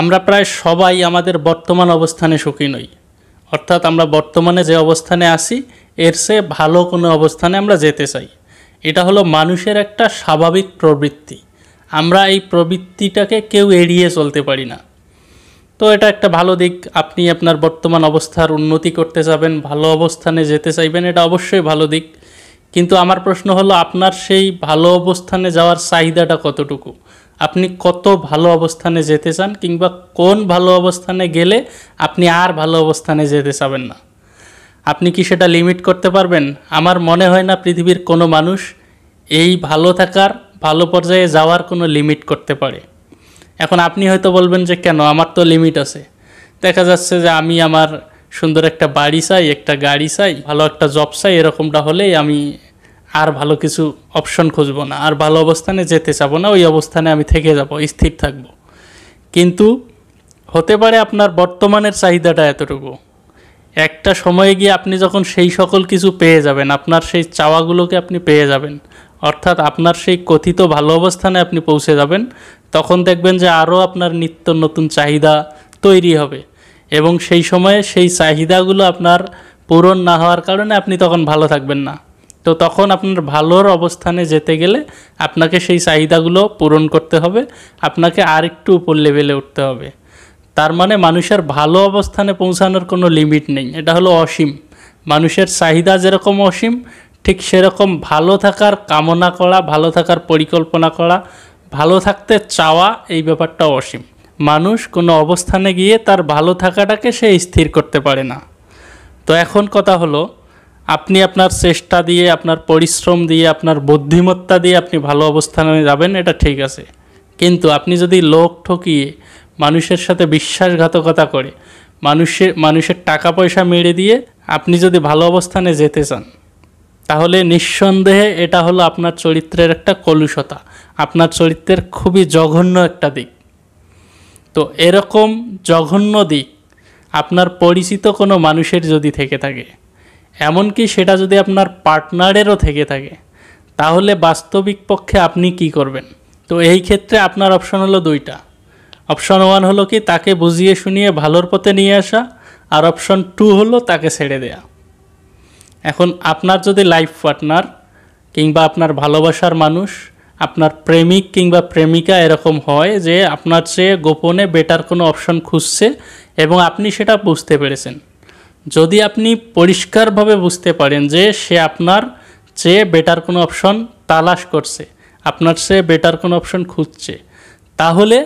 আমরা প্রায় সবাই আমাদের বর্তমান অবস্থানে সুখী নই অর্থাৎ আমরা বর্তমানে যে অবস্থানে আছি এর চেয়ে ভালো কোনো অবস্থানে আমরা যেতে চাই এটা হলো মানুষের একটা স্বাভাবিক প্রবৃত্তি আমরা এই প্রবৃত্তিটাকে কেউ এড়িয়ে চলতে পারি না তো এটা একটা ভালো দিক আপনি আপনার বর্তমান অবস্থার উন্নতি করতে যাবেন ভালো অবস্থানে যেতে চাইবেন এটা অবশ্যই ভালো দিক কিন্তু আমার প্রশ্ন হলো আপনার সেই ভালো অবস্থানে যাওয়ার চাহিদাটা কতটুকু আপনি কত ভালো অবস্থানে যেতে চান কিংবা কোন ভালো অবস্থানে গেলে আপনি আর ভালো অবস্থানে যেতে চাবেন না আপনি কি সেটা লিমিট করতে পারবেন আমার মনে হয় না পৃথিবীর কোনো মানুষ এই ভালো থাকার ভালো পর্যায়ে যাওয়ার কোনো লিমিট করতে পারে এখন আপনি হয়তো বলবেন যে কেন আমার তো লিমিট আছে দেখা যাচ্ছে যে আমি আমার সুন্দর একটা বাড়ি চাই একটা গাড়ি চাই ভালো একটা জব চাই এরকমটা হলেই আমি আর ভালো কিছু অপশন খুঁজবো না আর ভালো অবস্থানে যেতে চাব না ওই অবস্থানে আমি থেকে যাব স্থির থাকব কিন্তু হতে পারে আপনার বর্তমানের চাহিদাটা এতটুকু একটা সময়ে গিয়ে আপনি যখন সেই সকল কিছু পেয়ে যাবেন আপনার সেই চাওয়াগুলোকে আপনি পেয়ে যাবেন অর্থাৎ আপনার সেই কথিত ভালো অবস্থানে আপনি পৌঁছে যাবেন তখন দেখবেন যে আরও আপনার নিত্য নতুন চাহিদা তৈরি হবে এবং সেই সময়ে সেই চাহিদাগুলো আপনার পূরণ না হওয়ার কারণে আপনি তখন ভালো থাকবেন না তো তখন আপনার ভালোর অবস্থানে যেতে গেলে আপনাকে সেই চাহিদাগুলো পূরণ করতে হবে আপনাকে আর একটু উপর লেভেলে উঠতে হবে তার মানে মানুষের ভালো অবস্থানে পৌঁছানোর কোনো লিমিট নেই এটা হলো অসীম মানুষের চাহিদা যেরকম অসীম ঠিক সেরকম ভালো থাকার কামনা করা ভালো থাকার পরিকল্পনা করা ভালো থাকতে চাওয়া এই ব্যাপারটা অসীম মানুষ কোনো অবস্থানে গিয়ে তার ভালো থাকাটাকে সে স্থির করতে পারে না তো এখন কথা হলো আপনি আপনার চেষ্টা দিয়ে আপনার পরিশ্রম দিয়ে আপনার বুদ্ধিমত্তা দিয়ে আপনি ভালো অবস্থানে যাবেন এটা ঠিক আছে কিন্তু আপনি যদি লোক ঠকিয়ে মানুষের সাথে বিশ্বাসঘাতকতা করে মানুষের মানুষের টাকা পয়সা মেরে দিয়ে আপনি যদি ভালো অবস্থানে যেতে চান তাহলে নিঃসন্দেহে এটা হলো আপনার চরিত্রের একটা কলুষতা আপনার চরিত্রের খুবই জঘন্য একটা দিক তো এরকম জঘন্য দিক আপনার পরিচিত কোনো মানুষের যদি থেকে থাকে এমনকি সেটা যদি আপনার পার্টনারেরও থেকে থাকে তাহলে বাস্তবিক পক্ষে আপনি কি করবেন তো এই ক্ষেত্রে আপনার অপশন হলো দুইটা অপশন ওয়ান হলো কি তাকে বুঝিয়ে শুনিয়ে ভালোর পথে নিয়ে আসা আর অপশন টু হলো তাকে ছেড়ে দেয়া এখন আপনার যদি লাইফ পার্টনার কিংবা আপনার ভালোবাসার মানুষ আপনার প্রেমিক কিংবা প্রেমিকা এরকম হয় যে আপনার চেয়ে গোপনে বেটার কোনো অপশন খুঁজছে এবং আপনি সেটা বুঝতে পেরেছেন যদি আপনি পরিষ্কারভাবে বুঝতে পারেন যে সে আপনার চেয়ে বেটার কোনো অপশন তালাশ করছে আপনার চেয়ে বেটার কোনো অপশন খুঁজছে তাহলে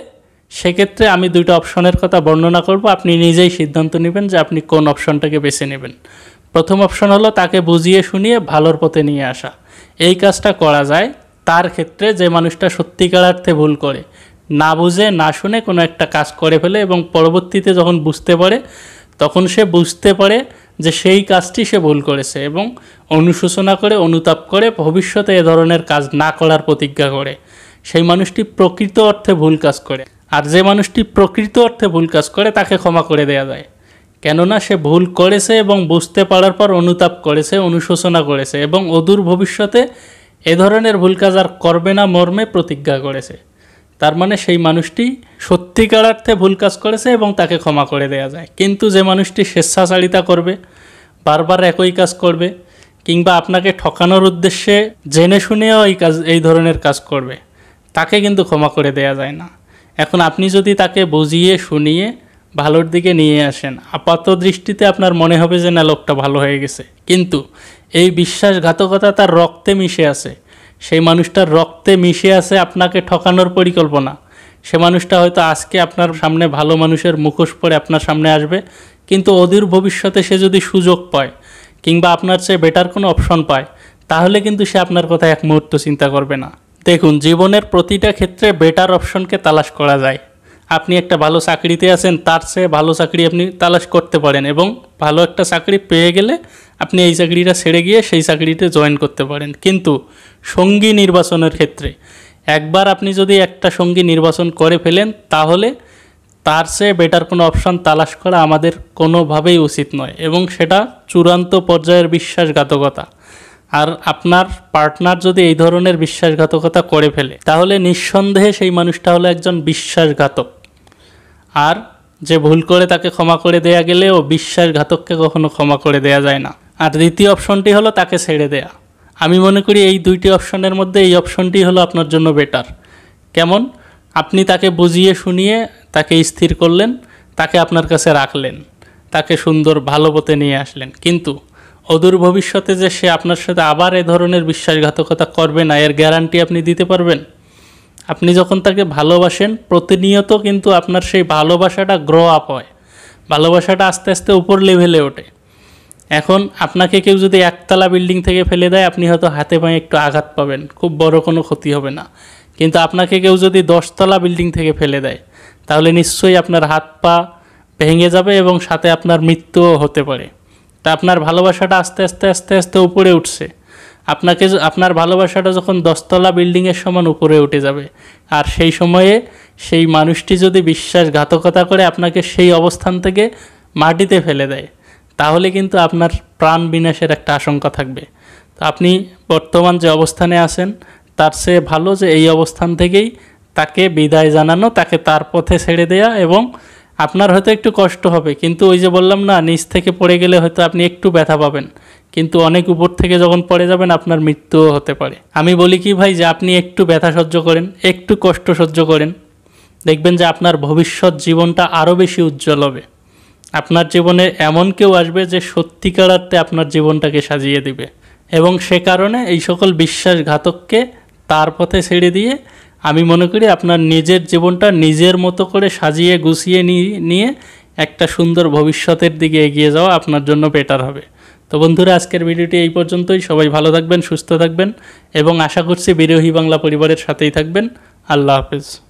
সেক্ষেত্রে আমি দুইটা অপশনের কথা বর্ণনা করব আপনি নিজেই সিদ্ধান্ত নেবেন যে আপনি কোন অপশনটাকে বেছে নেবেন প্রথম অপশন হলো তাকে বুঝিয়ে শুনিয়ে ভালোর পথে নিয়ে আসা এই কাজটা করা যায় তার ক্ষেত্রে যে মানুষটা সত্যিকার অর্থে ভুল করে না বুঝে না শুনে কোনো একটা কাজ করে ফেলে এবং পরবর্তীতে যখন বুঝতে পারে তখন সে বুঝতে পারে যে সেই কাজটি সে ভুল করেছে এবং অনুশোচনা করে অনুতাপ করে ভবিষ্যতে এ ধরনের কাজ না করার প্রতিজ্ঞা করে সেই মানুষটি প্রকৃত অর্থে ভুল কাজ করে আর যে মানুষটি প্রকৃত অর্থে ভুল কাজ করে তাকে ক্ষমা করে দেয়া যায় কেননা সে ভুল করেছে এবং বুঝতে পারার পর অনুতাপ করেছে অনুশোচনা করেছে এবং অদূর ভবিষ্যতে এ ধরনের ভুল কাজ আর করবে না মর্মে প্রতিজ্ঞা করেছে তার মানে সেই মানুষটি সত্যিকারার্থে ভুল কাজ করেছে এবং তাকে ক্ষমা করে দেয়া যায় কিন্তু যে মানুষটি স্বেচ্ছাচারিতা করবে বারবার একই কাজ করবে কিংবা আপনাকে ঠকানোর উদ্দেশ্যে জেনে শুনেও এই কাজ এই ধরনের কাজ করবে তাকে কিন্তু ক্ষমা করে দেয়া যায় না এখন আপনি যদি তাকে বুঝিয়ে শুনিয়ে ভালোর দিকে নিয়ে আসেন আপাত দৃষ্টিতে আপনার মনে হবে যে না লোকটা ভালো হয়ে গেছে কিন্তু এই বিশ্বাসঘাতকতা তার রক্তে মিশে আছে সেই মানুষটার রক্তে মিশে আছে আপনাকে ঠকানোর পরিকল্পনা সে মানুষটা হয়তো আজকে আপনার সামনে ভালো মানুষের মুখোশ পরে আপনার সামনে আসবে কিন্তু অদূর ভবিষ্যতে সে যদি সুযোগ পায় কিংবা আপনার চেয়ে বেটার কোনো অপশন পায় তাহলে কিন্তু সে আপনার কথা এক মুহূর্ত চিন্তা করবে না দেখুন জীবনের প্রতিটা ক্ষেত্রে বেটার অপশনকে তালাশ করা যায় আপনি একটা ভালো চাকরিতে আছেন তার চেয়ে ভালো চাকরি আপনি তালাশ করতে পারেন এবং ভালো একটা চাকরি পেয়ে গেলে আপনি এই চাকরিটা ছেড়ে গিয়ে সেই চাকরিতে জয়েন করতে পারেন কিন্তু সঙ্গী নির্বাচনের ক্ষেত্রে একবার আপনি যদি একটা সঙ্গী নির্বাচন করে ফেলেন তাহলে তার চেয়ে বেটার কোনো অপশান তালাশ করা আমাদের কোনোভাবেই উচিত নয় এবং সেটা চূড়ান্ত পর্যায়ের বিশ্বাসঘাতকতা আর আপনার পার্টনার যদি এই ধরনের বিশ্বাসঘাতকতা করে ফেলে তাহলে নিঃসন্দেহে সেই মানুষটা হলো একজন বিশ্বাসঘাতক আর যে ভুল করে তাকে ক্ষমা করে দেয়া গেলেও বিশ্বাসঘাতককে কখনো ক্ষমা করে দেয়া যায় না আর দ্বিতীয় অপশনটি হলো তাকে ছেড়ে দেয়া আমি মনে করি এই দুইটি অপশনের মধ্যে এই অপশনটি হলো আপনার জন্য বেটার কেমন আপনি তাকে বুঝিয়ে শুনিয়ে তাকে স্থির করলেন তাকে আপনার কাছে রাখলেন তাকে সুন্দর ভালো পথে নিয়ে আসলেন কিন্তু অদূর ভবিষ্যতে যে সে আপনার সাথে আবার এ ধরনের বিশ্বাসঘাতকতা করবে না এর গ্যারান্টি আপনি দিতে পারবেন আপনি যখন তাকে ভালোবাসেন প্রতিনিয়ত কিন্তু আপনার সেই ভালোবাসাটা গ্রো আপ হয় ভালোবাসাটা আস্তে আস্তে উপর লেভেলে ওঠে এখন আপনাকে কেউ যদি একতলা বিল্ডিং থেকে ফেলে দেয় আপনি হয়তো হাতে পায়ে একটু আঘাত পাবেন খুব বড় কোনো ক্ষতি হবে না কিন্তু আপনাকে কেউ যদি দশতলা বিল্ডিং থেকে ফেলে দেয় তাহলে নিশ্চয়ই আপনার হাত পা ভেঙে যাবে এবং সাথে আপনার মৃত্যুও হতে পারে তা আপনার ভালোবাসাটা আস্তে আস্তে আস্তে আস্তে উপরে উঠছে আপনাকে আপনার ভালোবাসাটা যখন দশতলা বিল্ডিংয়ের সমান উপরে উঠে যাবে আর সেই সময়ে সেই মানুষটি যদি বিশ্বাসঘাতকতা করে আপনাকে সেই অবস্থান থেকে মাটিতে ফেলে দেয় তাহলে কিন্তু আপনার প্রাণ বিনাশের একটা আশঙ্কা থাকবে তো আপনি বর্তমান যে অবস্থানে আছেন তার চেয়ে ভালো যে এই অবস্থান থেকেই তাকে বিদায় জানানো তাকে তার পথে ছেড়ে দেয়া এবং আপনার হয়তো একটু কষ্ট হবে কিন্তু ওই যে বললাম না নিচ থেকে পড়ে গেলে হয়তো আপনি একটু ব্যথা পাবেন কিন্তু অনেক উপর থেকে যখন পড়ে যাবেন আপনার মৃত্যুও হতে পারে আমি বলি কি ভাই যে আপনি একটু ব্যথা সহ্য করেন একটু কষ্ট সহ্য করেন দেখবেন যে আপনার ভবিষ্যৎ জীবনটা আরও বেশি উজ্জ্বল হবে আপনার জীবনে এমন কেউ আসবে যে সত্যিকারার্থে আপনার জীবনটাকে সাজিয়ে দিবে এবং সে কারণে এই সকল বিশ্বাসঘাতককে তার পথে ছেড়ে দিয়ে আমি মনে করি আপনার নিজের জীবনটা নিজের মতো করে সাজিয়ে গুছিয়ে নিয়ে একটা সুন্দর ভবিষ্যতের দিকে এগিয়ে যাওয়া আপনার জন্য বেটার হবে তো বন্ধুরা আজকের ভিডিওটি এই পর্যন্তই সবাই ভালো থাকবেন সুস্থ থাকবেন এবং আশা করছি বিরোহী বাংলা পরিবারের সাথেই থাকবেন আল্লাহ হাফেজ